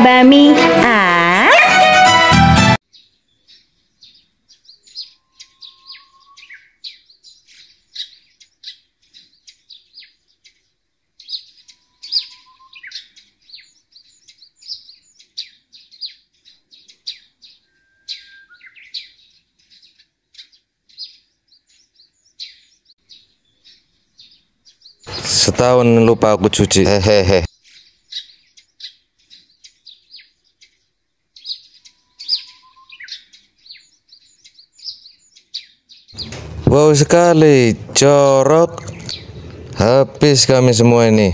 Bami A ah? Setahun lupa aku cuci hehehe Wow sekali, corot, Habis kami semua ini.